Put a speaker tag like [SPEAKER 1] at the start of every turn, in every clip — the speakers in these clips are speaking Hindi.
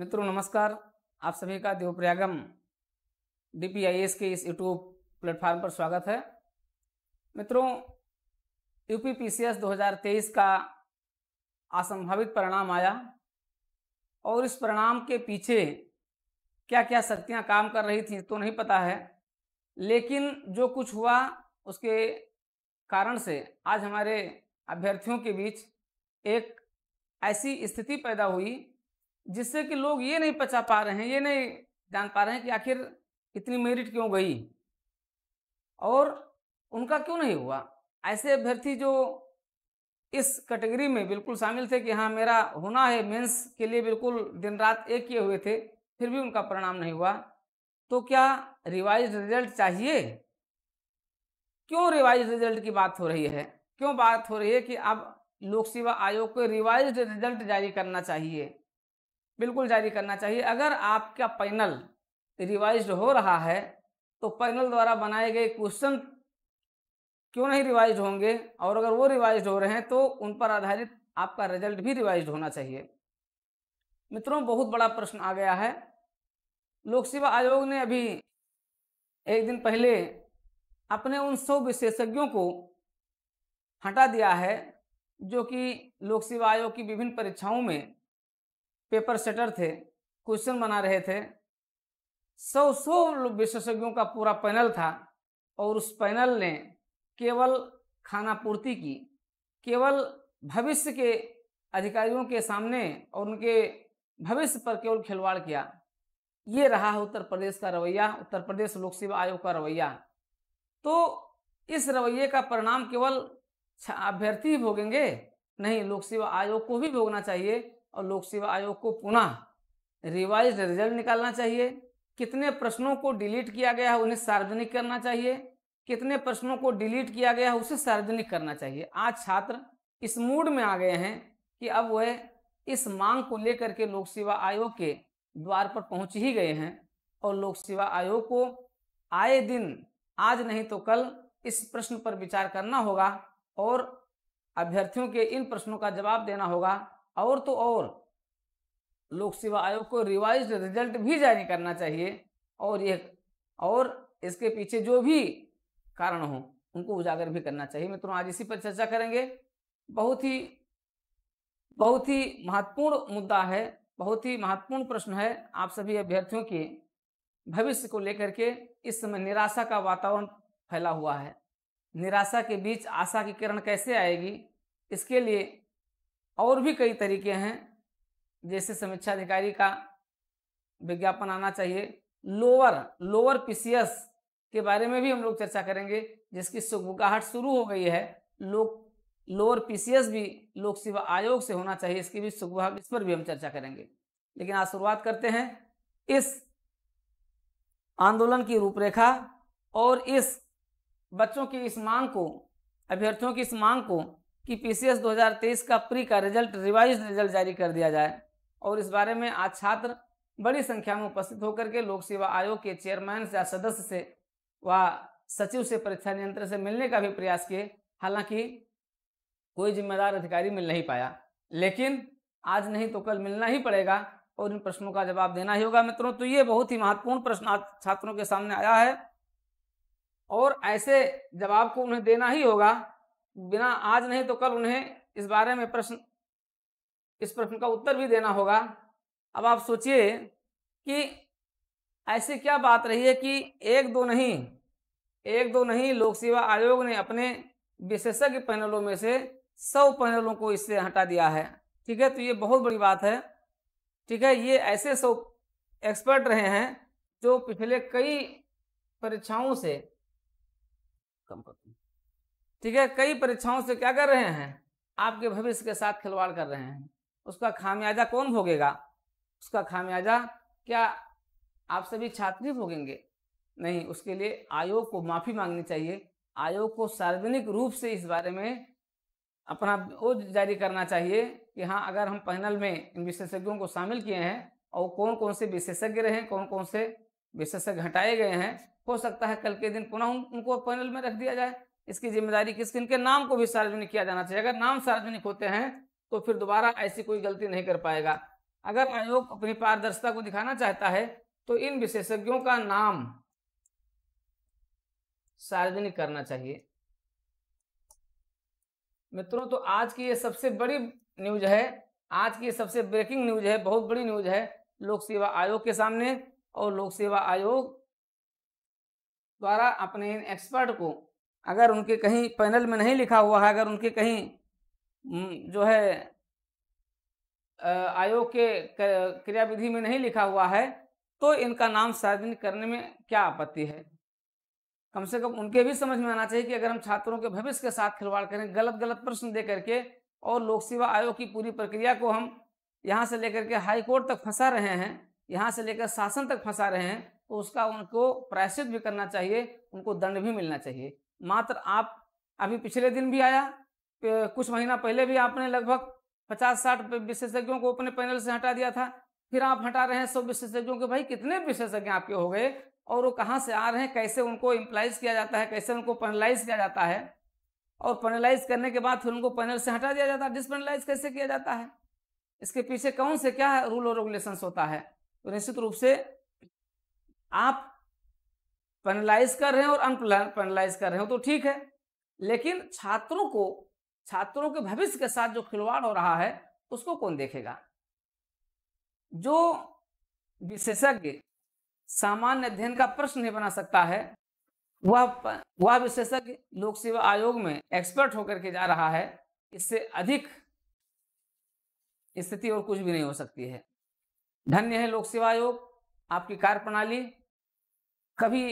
[SPEAKER 1] मित्रों नमस्कार आप सभी का देवप्रयागम डी के इस यूट्यूब प्लेटफॉर्म पर स्वागत है मित्रों यूपी पीसीएस 2023 का असंभावित परिणाम आया और इस परिणाम के पीछे क्या क्या शक्तियां काम कर रही थी तो नहीं पता है लेकिन जो कुछ हुआ उसके कारण से आज हमारे अभ्यर्थियों के बीच एक ऐसी स्थिति पैदा हुई जिससे कि लोग ये नहीं पचा पा रहे हैं ये नहीं जान पा रहे हैं कि आखिर इतनी मेरिट क्यों गई और उनका क्यों नहीं हुआ ऐसे अभ्यर्थी जो इस कैटेगरी में बिल्कुल शामिल थे कि हाँ मेरा होना है मेंस के लिए बिल्कुल दिन रात एक किए हुए थे फिर भी उनका परिणाम नहीं हुआ तो क्या रिवाइज रिजल्ट चाहिए क्यों रिवाइज रिजल्ट की बात हो रही है क्यों बात हो रही है कि अब लोक सेवा आयोग को रिवाइज रिजल्ट जारी करना चाहिए बिल्कुल जारी करना चाहिए अगर आपका पैनल रिवाइज हो रहा है तो पैनल द्वारा बनाए गए क्वेश्चन क्यों नहीं रिवाइज होंगे और अगर वो रिवाइज हो रहे हैं तो उन पर आधारित आपका रिजल्ट भी रिवाइज होना चाहिए मित्रों बहुत बड़ा प्रश्न आ गया है लोक सेवा आयोग ने अभी एक दिन पहले अपने उन सौ विशेषज्ञों को हटा दिया है जो कि लोक सेवा आयोग की विभिन्न परीक्षाओं में पेपर सेटर थे क्वेश्चन बना रहे थे सौ सौ विशेषज्ञों का पूरा पैनल था और उस पैनल ने केवल खाना पूर्ति की केवल भविष्य के अधिकारियों के सामने और उनके भविष्य पर केवल खिलवाड़ किया ये रहा है उत्तर प्रदेश का रवैया उत्तर प्रदेश लोक सेवा आयोग का रवैया तो इस रवैये का परिणाम केवल अभ्यर्थी भोगेंगे नहीं लोक सेवा आयोग को भी भोगना चाहिए और लोक सेवा आयोग को पुनः रिवाइज रिजल्ट निकालना चाहिए कितने प्रश्नों को डिलीट किया गया है उन्हें सार्वजनिक करना चाहिए कितने प्रश्नों को डिलीट किया गया है उसे सार्वजनिक करना चाहिए आज छात्र इस मूड में आ गए हैं कि अब वह इस मांग को लेकर के लोक सेवा आयोग के द्वार पर पहुंच ही गए हैं और लोक सेवा आयोग को आए दिन आज नहीं तो कल इस प्रश्न पर विचार करना होगा और अभ्यर्थियों के इन प्रश्नों का जवाब देना होगा और तो और लोक सेवा आयोग को रिवाइज रिजल्ट भी जारी करना चाहिए और यह और इसके पीछे जो भी कारण हो उनको उजागर भी करना चाहिए मित्रों आज इसी पर चर्चा करेंगे बहुत ही बहुत ही महत्वपूर्ण मुद्दा है बहुत ही महत्वपूर्ण प्रश्न है आप सभी अभ्यर्थियों के भविष्य को लेकर के इस समय निराशा का वातावरण फैला हुआ है निराशा के बीच आशा की किरण कैसे आएगी इसके लिए और भी कई तरीके हैं जैसे समीक्षा अधिकारी का विज्ञापन आना चाहिए लोअर लोअर पीसीएस के बारे में भी हम लोग चर्चा करेंगे जिसकी सुगबुगाहट शुरू हो गई है लोक लोअर पीसीएस भी लोक सेवा आयोग से होना चाहिए इसकी भी सुगबुगाहट इस पर भी हम चर्चा करेंगे लेकिन आज शुरुआत करते हैं इस आंदोलन की रूपरेखा और इस बच्चों की इस मांग को अभ्यर्थियों की इस मांग को कि पीसीएस 2023 का प्री का रिजल्ट रिवाइज रिजल्ट जारी कर दिया जाए और इस बारे में आज छात्र बड़ी संख्या में उपस्थित होकर के लोक सेवा आयोग के चेयरमैन या सदस्य से व सचिव से परीक्षा नियंत्रण से मिलने का भी प्रयास किए हालांकि कोई जिम्मेदार अधिकारी मिल नहीं पाया लेकिन आज नहीं तो कल मिलना ही पड़ेगा और इन प्रश्नों का जवाब देना ही होगा मित्रों तो ये बहुत ही महत्वपूर्ण प्रश्न आज छात्रों के सामने आया है और ऐसे जवाब को उन्हें देना ही होगा बिना आज नहीं तो कल उन्हें इस बारे में प्रश्न इस प्रश्न का उत्तर भी देना होगा अब आप सोचिए कि ऐसी क्या बात रही है कि एक दो नहीं एक दो नहीं लोक सेवा आयोग ने अपने विशेषज्ञ पैनलों में से सौ पैनलों को इससे हटा दिया है ठीक है तो ये बहुत बड़ी बात है ठीक है ये ऐसे सौ एक्सपर्ट रहे हैं जो पिछले कई परीक्षाओं से कम करते हैं ठीक है कई परीक्षाओं से क्या कर रहे हैं आपके भविष्य के साथ खिलवाड़ कर रहे हैं उसका खामियाजा कौन भोगेगा उसका खामियाजा क्या आप सभी छात्र ही भोगेंगे नहीं उसके लिए आयोग को माफ़ी मांगनी चाहिए आयोग को सार्वजनिक रूप से इस बारे में अपना वो जारी करना चाहिए कि हाँ अगर हम पैनल में इन विशेषज्ञों को शामिल किए हैं और कौन कौन से विशेषज्ञ रहे हैं कौन कौन से विशेषज्ञ हटाए गए हैं हो सकता है कल के दिन पुनः उनको पैनल में रख दिया जाए इसकी जिम्मेदारी किस किन के नाम को भी सार्वजनिक किया जाना चाहिए अगर नाम सार्वजनिक होते हैं तो फिर दोबारा ऐसी कोई गलती नहीं कर पाएगा अगर आयोग अपनी पारदर्शिता को दिखाना चाहता है तो इन विशेषज्ञों का नाम सार्वजनिक करना चाहिए मित्रों तो आज की ये सबसे बड़ी न्यूज है आज की ये सबसे ब्रेकिंग न्यूज है बहुत बड़ी न्यूज है लोक सेवा आयोग के सामने और लोक सेवा आयोग द्वारा अपने इन एक्सपर्ट को अगर उनके कहीं पैनल में नहीं लिखा हुआ है अगर उनके कहीं जो है आयोग के क्रियाविधि में नहीं लिखा हुआ है तो इनका नाम सार्वजनिक करने में क्या आपत्ति है कम से कम उनके भी समझ में आना चाहिए कि अगर हम छात्रों के भविष्य के साथ खिलवाड़ करें गलत गलत प्रश्न दे करके और लोक सेवा आयोग की पूरी प्रक्रिया को हम यहाँ से लेकर के हाई कोर्ट तक फंसा रहे हैं यहाँ से लेकर शासन तक फंसा रहे हैं तो उसका उनको प्रायश्चित भी करना चाहिए उनको दंड भी मिलना चाहिए मात्र आप अभी पिछले दिन भी आया कुछ महीना पहले भी आपने लगभग पचास साठ विशेषज्ञों को अपने पैनल से हटा दिया था फिर आप हटा रहे हैं सौ विशेषज्ञों के भाई कितने विशेषज्ञ आपके हो गए और वो कहाँ से आ रहे हैं कैसे उनको इम्प्लाइज किया जाता है कैसे उनको पैनलाइज किया जाता है और पैनलाइज करने के बाद फिर उनको पैनल से हटा दिया जाता है डिसपेनलाइज कैसे किया जाता है इसके पीछे कौन से क्या रूल और रेगुलेशंस होता है तो निश्चित रूप से आप पेनलाइज कर रहे हैं और अनपेनलाइज कर रहे हो तो ठीक है लेकिन छात्रों को छात्रों के भविष्य के साथ जो खिलवाड़ हो रहा है उसको कौन देखेगा जो विशेषज्ञ सामान्य अध्ययन का प्रश्न नहीं बना सकता है वह वह विशेषज्ञ लोक सेवा आयोग में एक्सपर्ट होकर के जा रहा है इससे अधिक स्थिति और कुछ भी नहीं हो सकती है धन्य है लोक सेवा आयोग आपकी कार्य प्रणाली कभी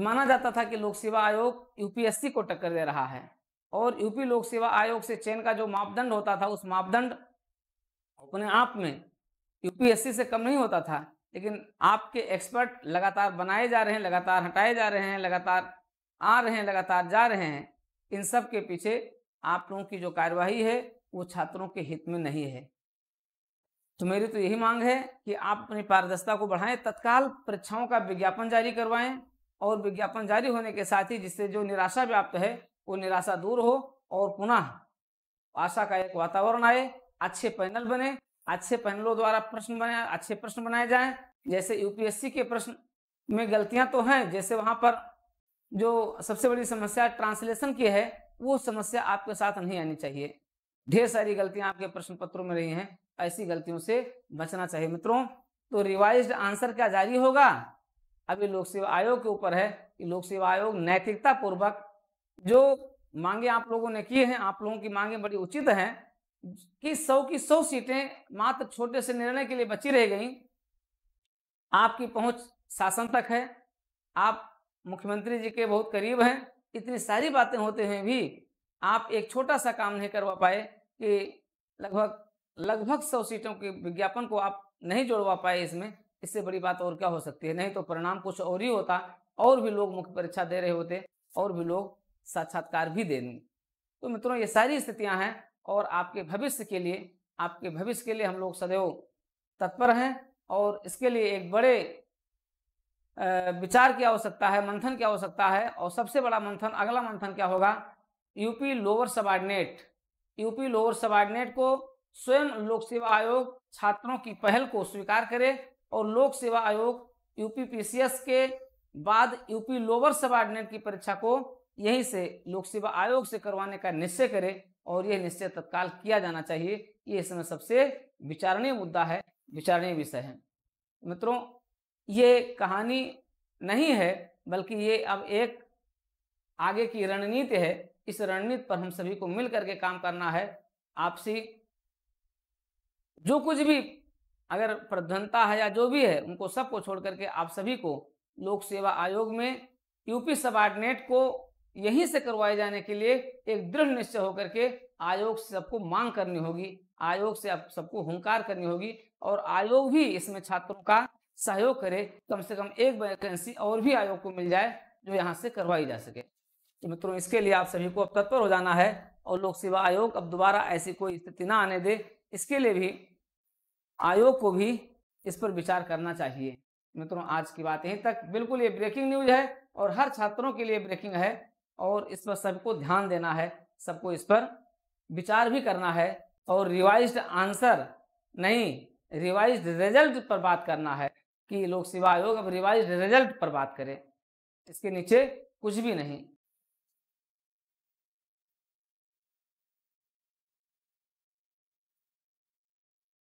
[SPEAKER 1] माना जाता था कि लोक सेवा आयोग यूपीएससी को टक्कर दे रहा है और यूपी लोक सेवा आयोग से चयन का जो मापदंड होता था उस मापदंड अपने आप में यूपीएससी से कम नहीं होता था लेकिन आपके एक्सपर्ट लगातार बनाए जा रहे हैं लगातार हटाए जा रहे हैं लगातार आ रहे हैं लगातार जा रहे हैं इन सब के पीछे आप लोगों की जो कार्यवाही है वो छात्रों के हित में नहीं है तो मेरी तो यही मांग है कि आप अपनी पारदर्शिता को बढ़ाएं तत्काल परीक्षाओं का विज्ञापन जारी करवाएं और विज्ञापन जारी होने के साथ ही जिससे जो निराशा व्याप्त है वो निराशा दूर हो और पुनः आशा का एक वातावरण आए अच्छे पैनल बने अच्छे पैनलों द्वारा प्रश्न बने अच्छे प्रश्न बनाए जाए जैसे यूपीएससी के प्रश्न में गलतियां तो हैं जैसे वहां पर जो सबसे बड़ी समस्या ट्रांसलेशन की है वो समस्या आपके साथ नहीं आनी चाहिए ढेर सारी गलतियां आपके प्रश्न पत्रों में रही हैं ऐसी गलतियों से बचना चाहिए मित्रों तो रिवाइज आंसर क्या जारी होगा अब ये लोक सेवा आयोग के ऊपर है कि लोक सेवा आयोग नैतिकता पूर्वक जो मांगे आप लोगों ने किए हैं आप लोगों की मांगे बड़ी उचित हैं कि सौ की सौ सीटें मात्र छोटे से निर्णय के लिए बची रह गई आपकी पहुंच शासन तक है आप मुख्यमंत्री जी के बहुत करीब हैं इतनी सारी बातें होते हुए भी आप एक छोटा सा काम नहीं करवा पाए कि लगभग लगभग सौ सीटों के विज्ञापन को आप नहीं जोड़वा पाए इसमें इससे बड़ी बात और क्या हो सकती है नहीं तो परिणाम कुछ और ही होता और भी लोग मुख्य परीक्षा दे रहे होते और भी लोग साक्षात्कार भी दे तो मित्रों ये सारी स्थितियां हैं और आपके भविष्य के लिए आपके भविष्य के लिए हम लोग सदैव तत्पर हैं और इसके लिए एक बड़े विचार की आवश्यकता है मंथन की आवश्यकता है और सबसे बड़ा मंथन अगला मंथन क्या होगा UP lower subordinate UP lower subordinate को स्वयं लोक सेवा आयोग छात्रों की पहल को स्वीकार करे और लोक सेवा आयोग यूपी पीसीएस के बाद यूपी लोअर सबऑर्डिनेट की परीक्षा को यहीं से लोक सेवा आयोग से करवाने का निश्चय करे और यह निश्चय तत्काल किया जाना चाहिए ये इसमें समय सबसे विचारणीय मुद्दा है विचारणीय विषय है मित्रों ये कहानी नहीं है बल्कि ये अब एक आगे की रणनीति है इस रणनीति पर हम सभी को मिल करके काम करना है आपसी जो कुछ भी अगर प्रधनता है या जो भी है उनको सबको छोड़ करके आप सभी को लोक सेवा आयोग में यूपी सबआर्डिनेट को यहीं से करवाए जाने के लिए एक दृढ़ निश्चय होकर के आयोग से सबको मांग करनी होगी आयोग से आप सबको हंकार करनी होगी और आयोग भी इसमें छात्रों का सहयोग करे कम से कम एक वैकेंसी और भी आयोग को मिल जाए जो यहाँ से करवाई जा सके तो मित्रों इसके लिए आप सभी को अब तत्पर हो जाना है और लोक सेवा आयोग अब दोबारा ऐसी कोई स्थिति ना आने दे इसके लिए भी आयोग को भी इस पर विचार करना चाहिए मित्रों आज की बात यहीं तक बिल्कुल ये ब्रेकिंग न्यूज है और हर छात्रों के लिए ब्रेकिंग है और इस पर सबको ध्यान देना है सबको इस पर विचार भी करना है और रिवाइज आंसर नहीं रिवाइज रिजल्ट पर बात करना है कि लोक सेवा आयोग अब रिवाइज रिजल्ट पर बात करें इसके नीचे कुछ भी नहीं